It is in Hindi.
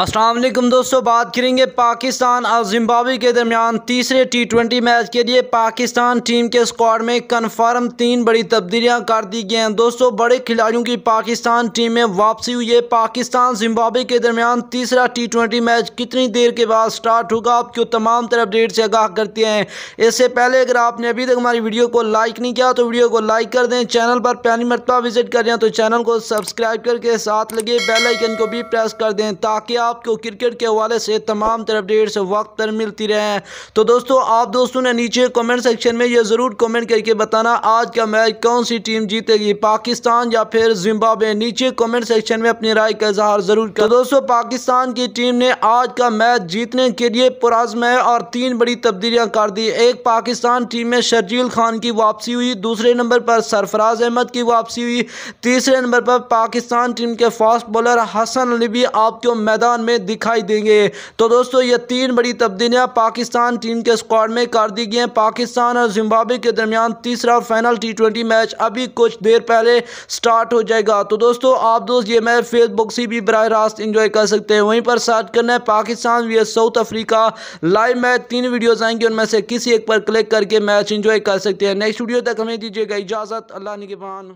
असलम दोस्तों बात करेंगे पाकिस्तान और जिम्बावे के दरमियान तीसरे टी ट्वेंटी मैच के लिए पाकिस्तान टीम के स्क्वाड में कन्फर्म तीन बड़ी तब्दीलियां कर दी गई हैं दोस्तों बड़े खिलाड़ियों की पाकिस्तान टीम में वापसी हुई है पाकिस्तान जिम्बावे के दरमियान तीसरा टी ट्वेंटी मैच कितनी देर के बाद स्टार्ट होगा आपको तमाम तरह अपडेट से आगाह करते हैं इससे पहले अगर आपने अभी तक हमारी वीडियो को लाइक नहीं किया तो वीडियो को लाइक कर दें चैनल पर पहली मरतबा विजिट करें तो चैनल को सब्सक्राइब करके साथ लगे बेलाइकन को भी प्रेस कर दें ताकि आपको क्रिकेट के हवाले से तमाम तरह अपडेट्स वक्त पर मिलती रहे तो दोस्तों आप दोस्तों ने नीचे कमेंट सेक्शन में ये ज़रूर कमेंट करके बताना आज का मैच कौन सी टीम जीतेगी पाकिस्तान या फिर जिम्बाब्वे नीचे कमेंट सेक्शन में अपनी राय का इजहार ज़रूर कर तो दोस्तों पाकिस्तान की टीम ने आज का मैच जीतने के लिए पुराजमय और तीन बड़ी तब्दीलियां कर दी एक पाकिस्तान टीम में शर्जील खान की वापसी हुई दूसरे नंबर पर सरफराज अहमद की वापसी हुई तीसरे नंबर पर पाकिस्तान टीम के फास्ट बॉलर हसन अली भी आपको मैदान मैदान में दिखाई देंगे तो दोस्तों ये तीन बड़ी तब्दीलियां पाकिस्तान टीम के स्क्वाड में कर दी गई हैं पाकिस्तान और जिम्बाब्वे के दरमियान तीसरा और फाइनल टी मैच अभी कुछ देर पहले स्टार्ट हो जाएगा तो दोस्तों आप दोस्त ये मैच फेसबुक से भी बरह रास्त इंजॉय कर सकते हैं वहीं पर सर्च करना है Pakistan v South Africa live match तीन वीडियोज़ आएंगे उनमें से किसी एक पर क्लिक करके मैच इंजॉय कर सकते हैं नेक्स्ट वीडियो तक हमें दीजिएगा इजाज़त अल्लाह निगेबान